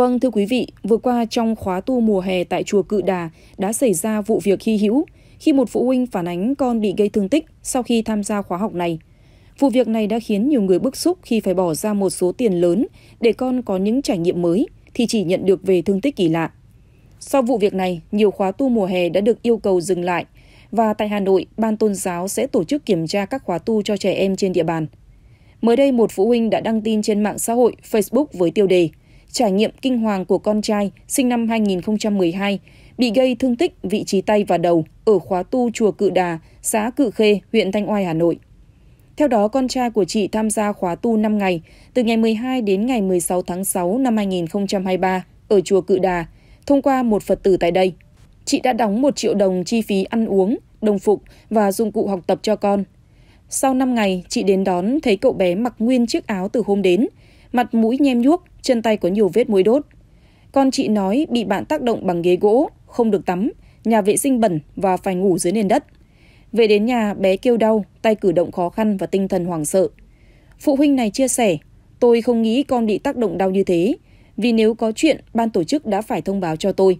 Vâng thưa quý vị, vừa qua trong khóa tu mùa hè tại chùa Cự Đà đã xảy ra vụ việc hy hữu khi một phụ huynh phản ánh con bị gây thương tích sau khi tham gia khóa học này. Vụ việc này đã khiến nhiều người bức xúc khi phải bỏ ra một số tiền lớn để con có những trải nghiệm mới thì chỉ nhận được về thương tích kỳ lạ. Sau vụ việc này, nhiều khóa tu mùa hè đã được yêu cầu dừng lại và tại Hà Nội, Ban Tôn giáo sẽ tổ chức kiểm tra các khóa tu cho trẻ em trên địa bàn. Mới đây, một phụ huynh đã đăng tin trên mạng xã hội Facebook với tiêu đề – trải nghiệm kinh hoàng của con trai sinh năm 2012 bị gây thương tích vị trí tay và đầu ở khóa tu chùa Cự Đà, xã Cự Khê, huyện Thanh Oai, Hà Nội. Theo đó, con trai của chị tham gia khóa tu 5 ngày, từ ngày 12 đến ngày 16 tháng 6 năm 2023 ở chùa Cự Đà, thông qua một Phật tử tại đây. Chị đã đóng 1 triệu đồng chi phí ăn uống, đồng phục và dụng cụ học tập cho con. Sau 5 ngày, chị đến đón thấy cậu bé mặc nguyên chiếc áo từ hôm đến, mặt mũi nhem nhuốc, chân tay có nhiều vết muối đốt. Con chị nói bị bạn tác động bằng ghế gỗ, không được tắm, nhà vệ sinh bẩn và phải ngủ dưới nền đất. Về đến nhà, bé kêu đau, tay cử động khó khăn và tinh thần hoảng sợ. Phụ huynh này chia sẻ, tôi không nghĩ con bị tác động đau như thế, vì nếu có chuyện, ban tổ chức đã phải thông báo cho tôi.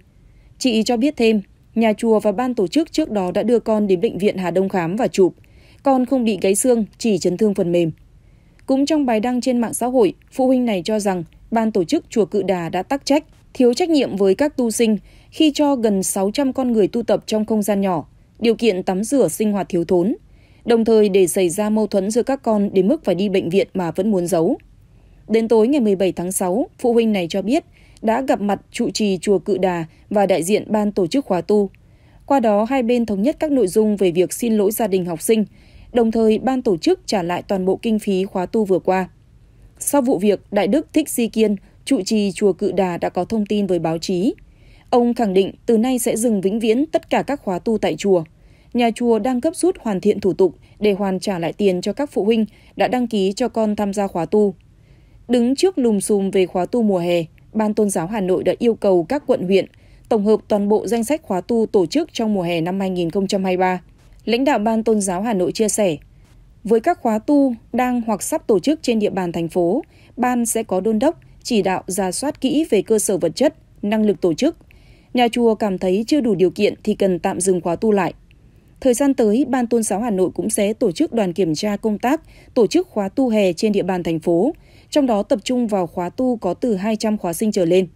Chị cho biết thêm, nhà chùa và ban tổ chức trước đó đã đưa con đến bệnh viện Hà Đông khám và chụp. Con không bị gãy xương, chỉ chấn thương phần mềm. Cũng trong bài đăng trên mạng xã hội, phụ huynh này cho rằng ban tổ chức chùa Cự Đà đã tắc trách, thiếu trách nhiệm với các tu sinh khi cho gần 600 con người tu tập trong không gian nhỏ, điều kiện tắm rửa sinh hoạt thiếu thốn, đồng thời để xảy ra mâu thuẫn giữa các con đến mức phải đi bệnh viện mà vẫn muốn giấu. Đến tối ngày 17 tháng 6, phụ huynh này cho biết đã gặp mặt trụ trì chùa Cự Đà và đại diện ban tổ chức khóa tu. Qua đó hai bên thống nhất các nội dung về việc xin lỗi gia đình học sinh, đồng thời ban tổ chức trả lại toàn bộ kinh phí khóa tu vừa qua. Sau vụ việc Đại Đức Thích Di Kiên, trụ trì chùa Cự Đà đã có thông tin với báo chí. Ông khẳng định từ nay sẽ dừng vĩnh viễn tất cả các khóa tu tại chùa. Nhà chùa đang cấp rút hoàn thiện thủ tục để hoàn trả lại tiền cho các phụ huynh đã đăng ký cho con tham gia khóa tu. Đứng trước lùm xùm về khóa tu mùa hè, Ban Tôn giáo Hà Nội đã yêu cầu các quận huyện tổng hợp toàn bộ danh sách khóa tu tổ chức trong mùa hè năm 2023. Lãnh đạo Ban Tôn giáo Hà Nội chia sẻ, với các khóa tu đang hoặc sắp tổ chức trên địa bàn thành phố, ban sẽ có đôn đốc, chỉ đạo ra soát kỹ về cơ sở vật chất, năng lực tổ chức. Nhà chùa cảm thấy chưa đủ điều kiện thì cần tạm dừng khóa tu lại. Thời gian tới, Ban Tôn giáo Hà Nội cũng sẽ tổ chức đoàn kiểm tra công tác, tổ chức khóa tu hè trên địa bàn thành phố, trong đó tập trung vào khóa tu có từ 200 khóa sinh trở lên.